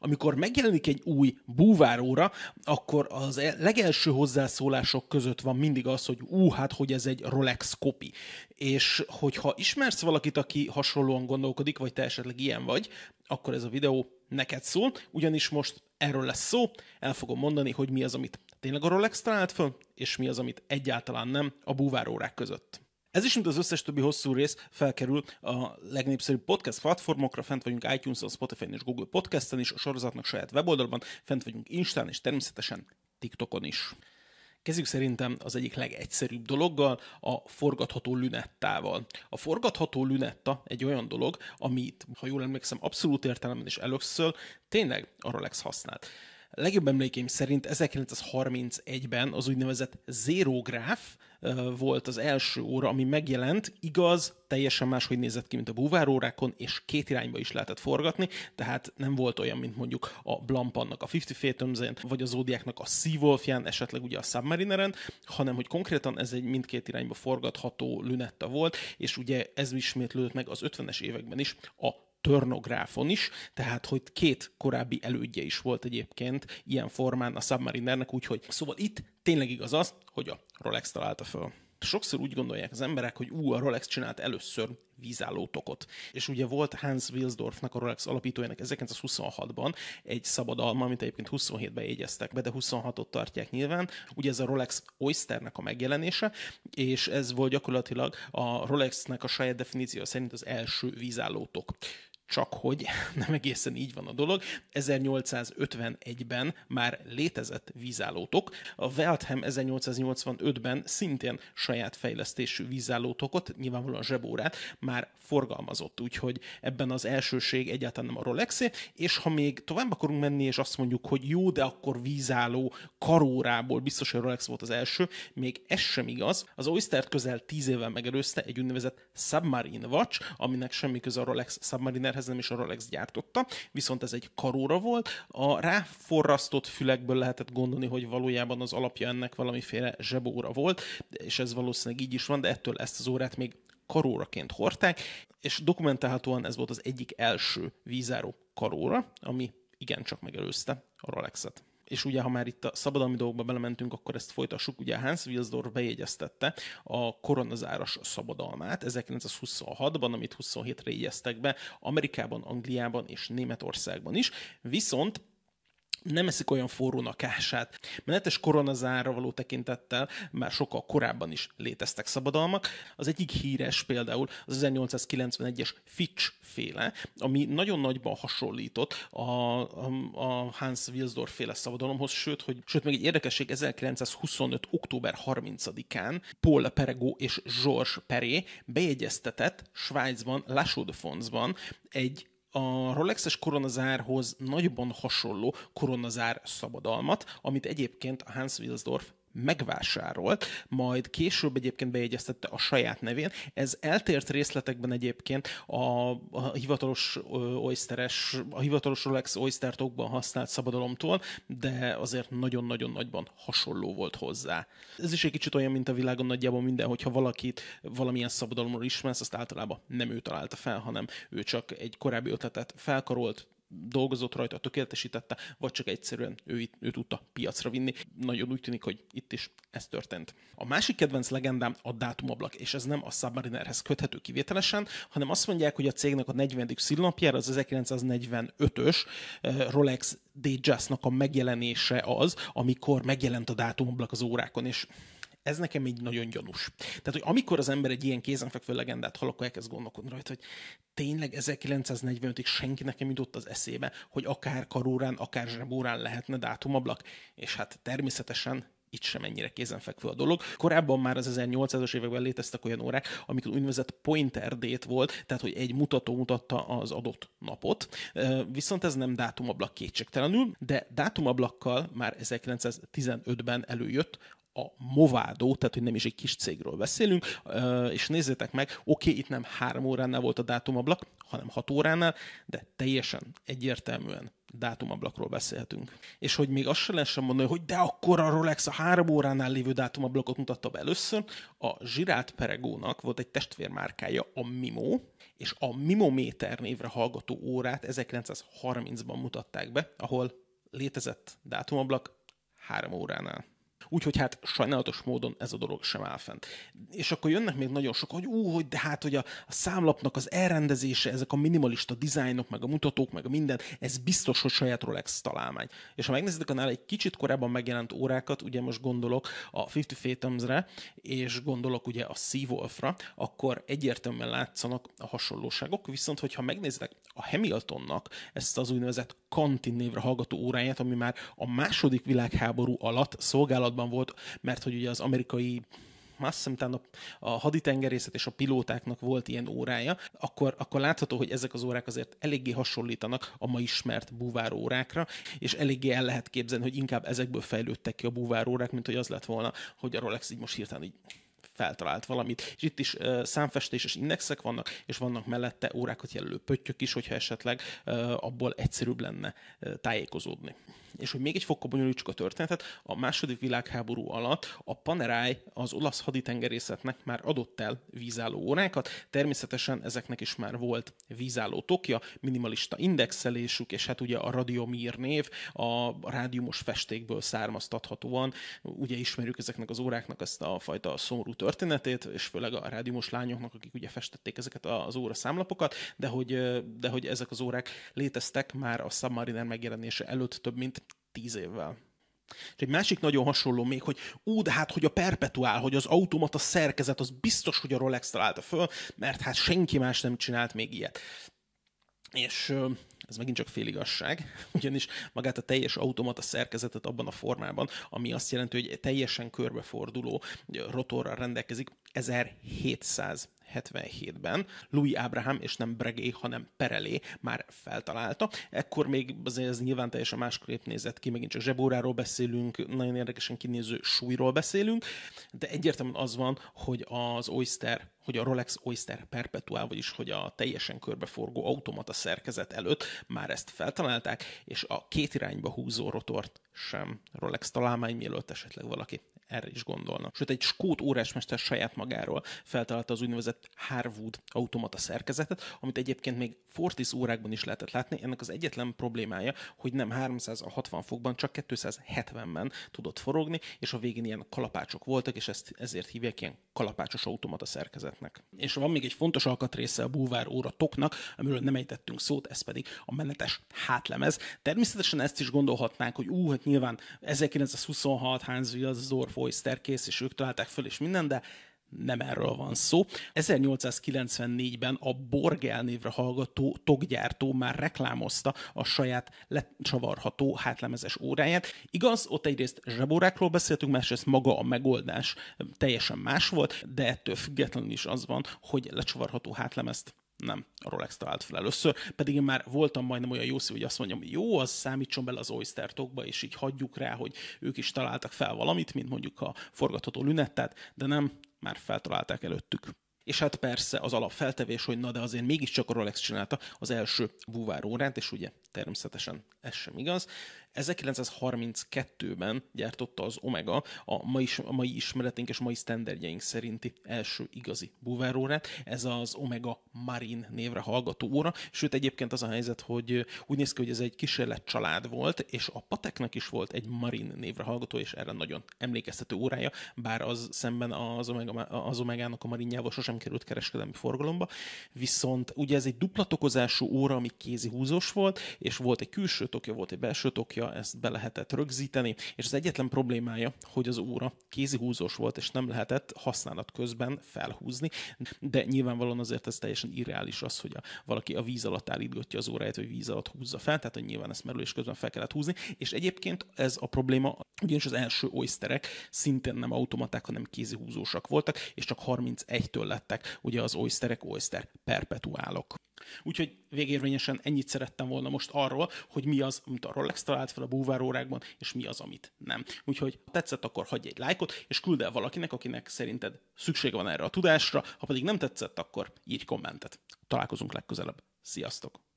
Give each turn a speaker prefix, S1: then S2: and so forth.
S1: amikor megjelenik egy új búváróra, akkor az e- legelső hozzászólások között van mindig az, hogy ú, hát, hogy ez egy Rolex kopi. És hogyha ismersz valakit, aki hasonlóan gondolkodik, vagy te esetleg ilyen vagy, akkor ez a videó neked szól, ugyanis most erről lesz szó, el fogom mondani, hogy mi az, amit tényleg a Rolex talált föl, és mi az, amit egyáltalán nem a búvárórák között. Ez is, mint az összes többi hosszú rész felkerül a legnépszerűbb podcast platformokra, fent vagyunk iTunes-on, spotify n és Google Podcast-en is, a sorozatnak saját weboldalban, fent vagyunk Instán és természetesen TikTokon is. Kezdjük szerintem az egyik legegyszerűbb dologgal, a forgatható lünettával. A forgatható lünetta egy olyan dolog, amit, ha jól emlékszem, abszolút értelemben és először tényleg lesz használt legjobb emlékeim szerint 1931-ben az úgynevezett zérógráf volt az első óra, ami megjelent, igaz, teljesen máshogy nézett ki, mint a búvárórákon, és két irányba is lehetett forgatni, tehát nem volt olyan, mint mondjuk a Blampannak a Fifty phantoms vagy a Zodiaknak a Seawolfján, esetleg ugye a Submarineren, hanem hogy konkrétan ez egy mindkét irányba forgatható lünetta volt, és ugye ez ismétlődött meg az 50-es években is a törnográfon is, tehát hogy két korábbi elődje is volt egyébként ilyen formán a Submarinernek, úgyhogy szóval itt tényleg igaz az, hogy a Rolex találta föl. Sokszor úgy gondolják az emberek, hogy ú, a Rolex csinált először vízálló tokot. És ugye volt Hans Wilsdorfnak, a Rolex alapítójának 1926-ban egy szabadalma, amit egyébként 27-ben jegyeztek be, de 26-ot tartják nyilván. Ugye ez a Rolex Oysternek a megjelenése, és ez volt gyakorlatilag a Rolexnek a saját definíció szerint az első vízálló tok csak hogy nem egészen így van a dolog. 1851-ben már létezett vízállótok, a Weltham 1885-ben szintén saját fejlesztésű vízállótokot, nyilvánvalóan zsebórát már forgalmazott, úgyhogy ebben az elsőség egyáltalán nem a Rolexé, és ha még tovább akarunk menni, és azt mondjuk, hogy jó, de akkor vízálló karórából biztos, hogy Rolex volt az első, még ez sem igaz. Az Oystert közel 10 évvel megelőzte egy úgynevezett Submarine Watch, aminek semmi köze a Rolex Submarinerhez amihez nem is a Rolex gyártotta, viszont ez egy karóra volt. A ráforrasztott fülekből lehetett gondolni, hogy valójában az alapja ennek valamiféle zsebóra volt, és ez valószínűleg így is van, de ettől ezt az órát még karóraként hordták, és dokumentálhatóan ez volt az egyik első vízáró karóra, ami igencsak megelőzte a Rolexet és ugye ha már itt a szabadalmi dolgokba belementünk, akkor ezt folytassuk. Ugye Hans Wilsdor bejegyeztette a koronazáros szabadalmát 1926-ban, amit 27-re jegyeztek be Amerikában, Angliában és Németországban is. Viszont nem eszik olyan forrón a kását. Menetes koronazára való tekintettel már sokkal korábban is léteztek szabadalmak. Az egyik híres például az 1891-es Fitch féle, ami nagyon nagyban hasonlított a, a, a Hans Wilsdorf féle szabadalomhoz, sőt, hogy, sőt, még egy érdekesség, 1925. október 30-án Paul Perego és Georges Peré bejegyeztetett Svájcban, Lasodfonsban egy a Rolexes koronazárhoz nagyban hasonló koronazár szabadalmat, amit egyébként a Hans Wilsdorf megvásárolt, majd később egyébként bejegyeztette a saját nevén. Ez eltért részletekben egyébként a, a hivatalos oysteres, a hivatalos Rolex Oyster használt szabadalomtól, de azért nagyon-nagyon nagyban hasonló volt hozzá. Ez is egy kicsit olyan, mint a világon nagyjából minden, hogyha valakit valamilyen szabadalomról ismersz, azt általában nem ő találta fel, hanem ő csak egy korábbi ötletet felkarolt, dolgozott rajta, tökéletesítette, vagy csak egyszerűen ő, ő tudta piacra vinni. Nagyon úgy tűnik, hogy itt is ez történt. A másik kedvenc legendám a dátumablak, és ez nem a Submarinerhez köthető kivételesen, hanem azt mondják, hogy a cégnek a 40. szilnapjára, az 1945-ös eh, Rolex Datejust-nak a megjelenése az, amikor megjelent a dátumablak az órákon, és ez nekem így nagyon gyanús. Tehát, hogy amikor az ember egy ilyen kézenfekvő legendát hall, akkor elkezd gondolkodni rajta, hogy tényleg 1945-ig senki nekem jutott az eszébe, hogy akár karórán, akár zsebórán lehetne dátumablak. És hát természetesen itt sem ennyire kézenfekvő a dolog. Korábban már az 1800-as években léteztek olyan órák, amik úgynevezett pointer date volt, tehát hogy egy mutató mutatta az adott napot. Viszont ez nem dátumablak kétségtelenül, de dátumablakkal már 1915-ben előjött a Movado, tehát hogy nem is egy kis cégről beszélünk, és nézzétek meg, oké, okay, itt nem három óránál volt a dátumablak, hanem hat óránál, de teljesen egyértelműen dátumablakról beszélhetünk. És hogy még azt se lehessen mondani, hogy de akkor a Rolex a három óránál lévő dátumablakot mutatta be először, a Zsirát Peregónak volt egy testvérmárkája, a Mimo, és a Mimométer névre hallgató órát 1930-ban mutatták be, ahol létezett dátumablak három óránál. Úgyhogy hát sajnálatos módon ez a dolog sem áll fent. És akkor jönnek még nagyon sok, hogy ú, hogy de hát, hogy a, a számlapnak az elrendezése, ezek a minimalista dizájnok, meg a mutatók, meg a minden, ez biztos, hogy saját Rolex találmány. És ha megnézitek a nála egy kicsit korábban megjelent órákat, ugye most gondolok a Fifty Phantoms-re, és gondolok ugye a Seawolf-ra, akkor egyértelműen látszanak a hasonlóságok, viszont hogyha megnézitek a Hamiltonnak ezt az úgynevezett Kantin névre hallgató óráját, ami már a második világháború alatt szolgálatban volt, mert hogy ugye az amerikai azt hiszem, a, a haditengerészet és a pilótáknak volt ilyen órája, akkor, akkor látható, hogy ezek az órák azért eléggé hasonlítanak a ma ismert búvárórákra, és eléggé el lehet képzelni, hogy inkább ezekből fejlődtek ki a búvárórák, mint hogy az lett volna, hogy a Rolex így most hirtelen így feltalált valamit. És itt is uh, számfestéses indexek vannak, és vannak mellette órákat jelölő pöttyök is, hogyha esetleg uh, abból egyszerűbb lenne uh, tájékozódni. És hogy még egy fokkal bonyolítsuk a történetet, a második világháború alatt a Paneráj az olasz haditengerészetnek már adott el vízálló órákat, természetesen ezeknek is már volt vízálló tokja, minimalista indexelésük, és hát ugye a radiomír név a rádiumos festékből származtathatóan, ugye ismerjük ezeknek az óráknak ezt a fajta szomorú történetét, és főleg a rádiumos lányoknak, akik ugye festették ezeket az óra számlapokat, de hogy, de hogy ezek az órák léteztek már a Submariner megjelenése előtt több mint tíz évvel. És egy másik nagyon hasonló még, hogy ú, de hát, hogy a perpetuál, hogy az automata szerkezet, az biztos, hogy a Rolex találta föl, mert hát senki más nem csinált még ilyet. És ez megint csak féligasság, ugyanis magát a teljes automata szerkezetet abban a formában, ami azt jelenti, hogy teljesen körbeforduló rotorral rendelkezik, 1700 77-ben Louis Abraham, és nem Bregé, hanem Perelé már feltalálta. Ekkor még azért ez nyilván teljesen másképp nézett ki, megint csak zsebóráról beszélünk, nagyon érdekesen kinéző súlyról beszélünk, de egyértelműen az van, hogy az Oyster hogy a Rolex Oyster Perpetual, vagyis hogy a teljesen körbeforgó automata szerkezet előtt már ezt feltalálták, és a két irányba húzó rotort sem Rolex találmány, mielőtt esetleg valaki erre is gondolnak. Sőt, egy skót órásmester saját magáról feltalálta az úgynevezett Harwood automata szerkezetet, amit egyébként még Fortis órákban is lehetett látni. Ennek az egyetlen problémája, hogy nem 360 fokban, csak 270-ben tudott forogni, és a végén ilyen kalapácsok voltak, és ezt ezért hívják ilyen kalapácsos automata szerkezetnek. És van még egy fontos alkatrésze a búvár óra toknak, amiről nem ejtettünk szót, ez pedig a menetes hátlemez. Természetesen ezt is gondolhatnánk, hogy ú, hát nyilván 1926 Hans az Zorf Foyster kész, és ők találták föl, és minden, de nem erről van szó. 1894-ben a Borgel névre hallgató toggyártó már reklámozta a saját lecsavarható hátlemezes óráját. Igaz, ott egyrészt zsebórákról beszéltünk, másrészt maga a megoldás teljesen más volt, de ettől függetlenül is az van, hogy lecsavarható hátlemezt nem, a Rolex talált fel először, pedig én már voltam majdnem olyan jó szív, hogy azt mondjam, hogy jó, az számítson bele az Oyster tokba, és így hagyjuk rá, hogy ők is találtak fel valamit, mint mondjuk a forgatható lünettet, de nem, már feltalálták előttük. És hát persze az alapfeltevés, hogy na de azért mégiscsak a Rolex csinálta az első búvár órát, és ugye természetesen ez sem igaz. 1932-ben gyártotta az Omega a mai, a mai ismeretünk és mai sztenderdjeink szerinti első igazi buvárórát. Ez az Omega Marine névre hallgató óra, sőt egyébként az a helyzet, hogy úgy néz ki, hogy ez egy kísérlet család volt, és a Pateknek is volt egy Marine névre hallgató, és erre nagyon emlékeztető órája, bár az szemben az, Omega, az Omegának a Marinjával sosem sem került kereskedelmi forgalomba, viszont ugye ez egy duplatokozású óra, ami kézi húzós volt, és volt egy külső tokja, volt egy belső tokja, ezt be lehetett rögzíteni, és az egyetlen problémája, hogy az óra kézi húzós volt, és nem lehetett használat közben felhúzni, de nyilvánvalóan azért ez teljesen irreális az, hogy a, valaki a víz alatt állítgatja az óráját, vagy víz alatt húzza fel, tehát hogy nyilván ezt merülés közben fel kellett húzni, és egyébként ez a probléma, ugyanis az első oyster szintén nem automaták, hanem kézi húzósak voltak, és csak 31-től lett lettek ugye az oysterek oyster perpetuálok. Úgyhogy végérvényesen ennyit szerettem volna most arról, hogy mi az, amit a Rolex talált fel a búvárórákban, és mi az, amit nem. Úgyhogy ha tetszett, akkor hagyj egy lájkot, és küld el valakinek, akinek szerinted szüksége van erre a tudásra, ha pedig nem tetszett, akkor írj kommentet. Találkozunk legközelebb. Sziasztok!